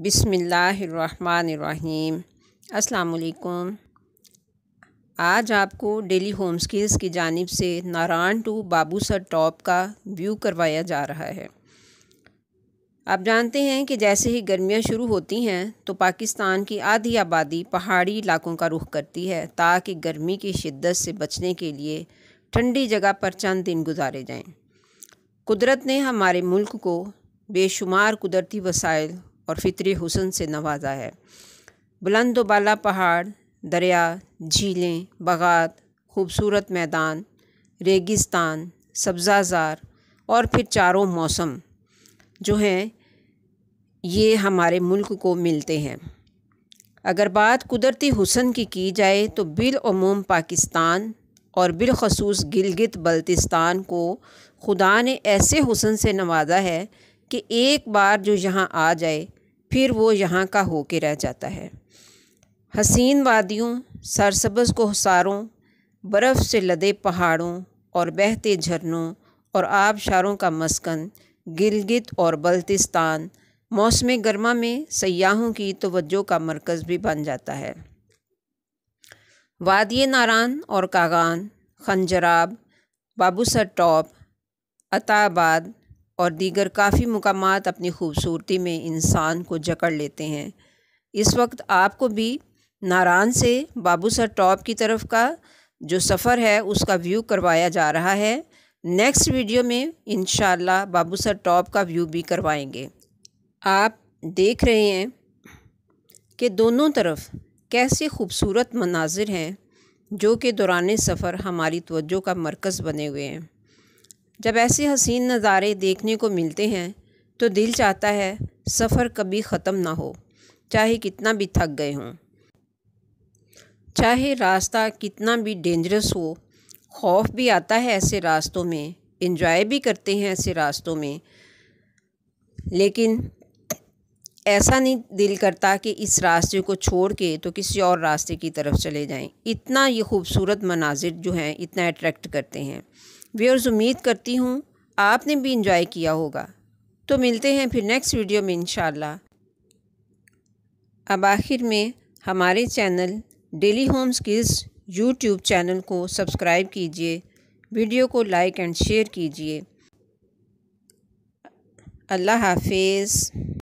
बिसमीम् असलकुम आज आपको डेली होम स्किल्स की जानब से नारायण टू बाबूसर टॉप का व्यू करवाया जा रहा है आप जानते हैं कि जैसे ही गर्मियां शुरू होती हैं तो पाकिस्तान की आधी आबादी पहाड़ी इलाकों का रुख करती है ताकि गर्मी की शिद्दत से बचने के लिए ठंडी जगह पर चंद दिन गुजारे जाएं। कुदरत ने हमारे मुल्क को बेशुमार कुदरती वसाइल और फितरी हुसन से नवाजा है बुलंद बाला पहाड़ दरिया झीलें बागात खूबसूरत मैदान रेगिस्तान सब्ज़ाजार और फिर चारों मौसम जो हैं ये हमारे मुल्क को मिलते हैं अगर बात कुदरती हुसन की की जाए तो बिलूम पाकिस्तान और बिलखसूस गिलगित बल्तिस्तान को खुदा ने ऐसे हुसन से नवाजा है कि एक बार जो यहाँ आ जाए फिर वो यहाँ का होके रह जाता है हसीन वादियों सरसब्ज कोहसारों बर्फ़ से लदे पहाड़ों और बहते झरनों और आबशारों का मस्कन गिलगित और बल्तिस्तान मौसम गर्मा में सयाहों की तवज्जो का मरकज़ भी बन जाता है वादिय नारान और कागान खंजराब बाबूसर टॉप अताबाद और दीगर काफ़ी मकाम अपनी खूबसूरती में इंसान को जकड़ लेते हैं इस वक्त आपको भी नारान से बाबूसर टॉप की तरफ का जो सफ़र है उसका व्यू करवाया जा रहा है नेक्स्ट वीडियो में इन बाबूसर टॉप का व्यू भी करवाएंगे आप देख रहे हैं कि दोनों तरफ कैसे खूबसूरत मनाजिर हैं जो कि दौरान सफ़र हमारी तवज्जो का मरकज़ बने हुए हैं जब ऐसे हसीन नज़ारे देखने को मिलते हैं तो दिल चाहता है सफ़र कभी ख़त्म ना हो चाहे कितना भी थक गए हों चाहे रास्ता कितना भी डेंजरस हो खौफ भी आता है ऐसे रास्तों में इन्जॉय भी करते हैं ऐसे रास्तों में लेकिन ऐसा नहीं दिल करता कि इस रास्ते को छोड़ के तो किसी और रास्ते की तरफ चले जाएं इतना ये खूबसूरत मनाजिर जो हैं इतना अट्रैक्ट करते हैं व्यवर्स उम्मीद करती हूँ आपने भी इंजॉय किया होगा तो मिलते हैं फिर नेक्स्ट वीडियो में इन अब आखिर में हमारे channel daily home skills YouTube channel को सब्सक्राइब कीजिए वीडियो को लाइक एंड शेयर कीजिए अल्लाह हाफिज़